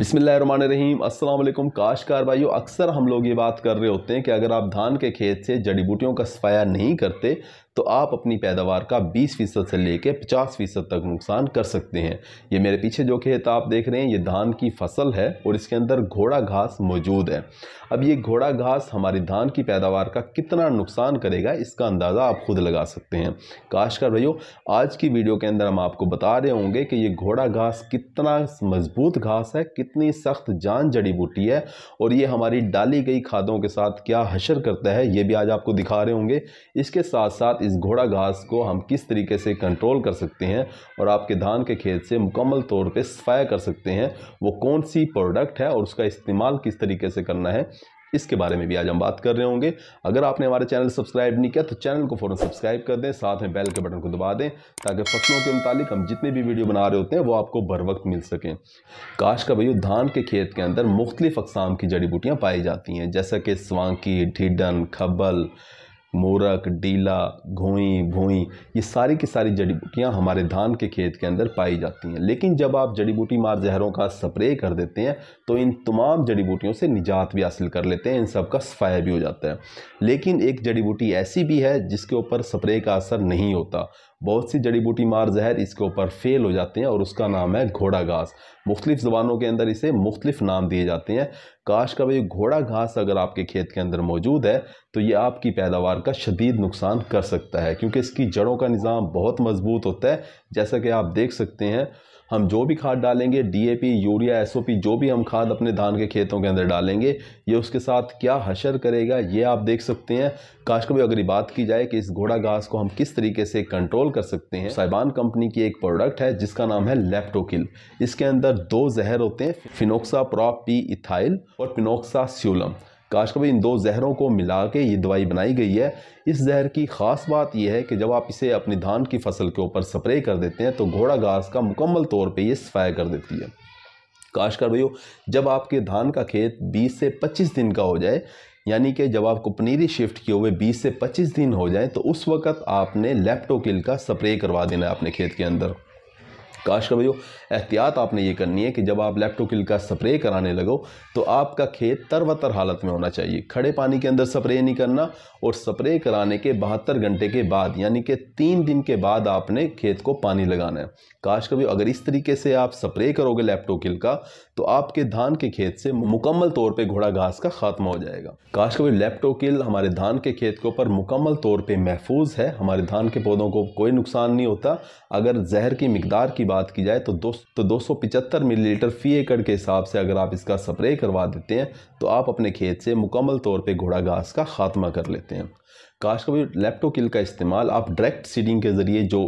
बिसमिल्ल रहीम अस्सलाम काशकार भाइयों अक्सर हम लोग ये बात कर रहे होते हैं कि अगर आप धान के खेत से जड़ी बूटियों का सफाया नहीं करते तो आप अपनी पैदावार का 20 फ़ीसद से लेकर 50 फ़ीसद तक नुकसान कर सकते हैं ये मेरे पीछे जो खेत आप देख रहे हैं ये धान की फसल है और इसके अंदर घोड़ा घास मौजूद है अब ये घोड़ा घास हमारी धान की पैदावार का कितना नुकसान करेगा इसका अंदाज़ा आप खुद लगा सकते हैं काशकार भैया आज की वीडियो के अंदर हम आपको बता रहे होंगे कि ये घोड़ा घास कितना मज़बूत घास है कितना कितनी सख्त जान जड़ी बूटी है और ये हमारी डाली गई खादों के साथ क्या हशर करता है ये भी आज आपको दिखा रहे होंगे इसके साथ साथ इस घोड़ा घास को हम किस तरीके से कंट्रोल कर सकते हैं और आपके धान के खेत से मुकम्मल तौर पर सफ़ाया कर सकते हैं वो कौन सी प्रोडक्ट है और उसका इस्तेमाल किस तरीके से करना है इसके बारे में भी आज हम बात कर रहे होंगे अगर आपने हमारे चैनल सब्सक्राइब नहीं किया तो चैनल को फ़ौरन सब्सक्राइब कर दें साथ में बेल के बटन को दबा दें ताकि फसलों के मुतालिक हम जितने भी वीडियो बना रहे होते हैं वो आपको बर वक्त मिल सकें काश का भैया धान के खेत के अंदर मुख्तलिफ़ अकसाम की जड़ी बूटियाँ पाई जाती हैं जैसा कि स्वांकी ढिडन खब्बल मोरक डीला घोई भोई ये सारी की सारी जड़ी बूटियाँ हमारे धान के खेत के अंदर पाई जाती हैं लेकिन जब आप जड़ी बूटी मार जहरों का स्प्रे कर देते हैं तो इन तमाम जड़ी बूटियों से निजात भी हासिल कर लेते हैं इन सब का सफ़ाया भी हो जाता है लेकिन एक जड़ी बूटी ऐसी भी है जिसके ऊपर स्प्रे का असर नहीं होता बहुत सी जड़ी बूटी मार जहर इसके ऊपर फेल हो जाते हैं और उसका नाम है घोड़ा घास मुख्तलिफ़ ज़बानों के अंदर इसे मुख्तलिफ नाम दिए जाते हैं काश का भाई घोड़ा घास अगर आपके खेत के अंदर मौजूद है तो ये आपकी पैदावार का शदीद नुकसान कर सकता है क्योंकि इसकी जड़ों का निज़ाम बहुत मज़बूत होता है जैसा कि आप देख सकते हैं हम जो भी खाद डालेंगे पी यूरिया पी जो भी हम खाद अपने धान के खेतों के अंदर डालेंगे ये उसके साथ क्या हशर करेगा ये आप देख सकते हैं काश कभी अगर बात की जाए कि इस घोड़ा घास को हम किस तरीके से कंट्रोल कर सकते हैं साइबान कंपनी की एक प्रोडक्ट है जिसका नाम है लेप्टोकिल इसके अंदर दो जहर होते हैं फिनोक्सा प्रॉप पी इथाइल और फिनोक्सा स्यूलम काश कभी इन दो जहरों को मिला के ये दवाई बनाई गई है इस जहर की ख़ास बात यह है कि जब आप इसे अपनी धान की फसल के ऊपर स्प्रे कर देते हैं तो घोड़ा घास का मुकम्मल तौर पर यह सफ़ाया कर देती है काश कर भैया जब आपके धान का खेत 20 से 25 दिन का हो जाए यानी कि जब आपको पनीरी शिफ्ट किए हुए 20 से 25 दिन हो जाए तो उस वक्त आपने लेप्टोकिल का स्प्रे करवा देना है अपने खेत के अंदर काश कर भैया एहतियात आपने ये करनी है कि जब आप लेप्टोकिल का स्प्रे कराने लगो तो आपका खेत तरवतर हालत में होना चाहिए खड़े पानी के अंदर स्प्रे नहीं करना और स्प्रे कराने के बहत्तर घंटे के बाद यानी कि तीन दिन के बाद आपने खेत को पानी लगाना है काश कभी अगर इस तरीके से आप स्प्रे करोगे लेप्टोकिल का तो आपके धान के खेत से मुकम्मल तौर पर घोड़ा घास का खात्मा हो जाएगा काश कभी लेप्टोकिल हमारे धान के खेत के ऊपर मुकम्मल तौर पर महफूज है हमारे धान के पौधों को कोई नुकसान नहीं होता अगर जहर की मकदार की बात की जाए तो दो तो दो मिलीलीटर फी एकड़ के हिसाब से अगर आप इसका स्प्रे करवा देते हैं तो आप अपने खेत से मुकम्मल तौर पर घोड़ा घास का खात्मा कर लेते हैं काश का लेप्टोकिल का इस्तेमाल आप डायरेक्ट सीडिंग के ज़रिए जो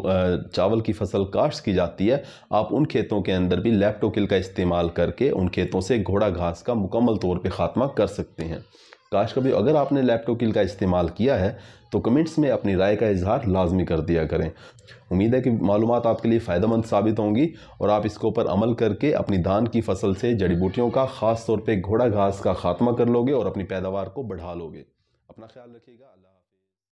चावल की फसल काश्त की जाती है आप उन खेतों के अंदर भी लेप्टोकिल का इस्तेमाल करके उन खेतों से घोड़ा घास का मुकम्मल तौर पर ख़ात्मा कर सकते हैं काश कभी अगर आपने किल का इस्तेमाल किया है तो कमेंट्स में अपनी राय का इजहार लाजमी कर दिया करें उम्मीद है कि मालूम आपके लिए फ़ायदेमंद साबित होंगी और आप इसके ऊपर अमल करके अपनी धान की फसल से जड़ी बूटियों का ख़ास तौर पर घोड़ा घास का खात्मा कर लोगे और अपनी पैदावार को बढ़ा लोगे अपना ख्याल रखिएगा अल्लाह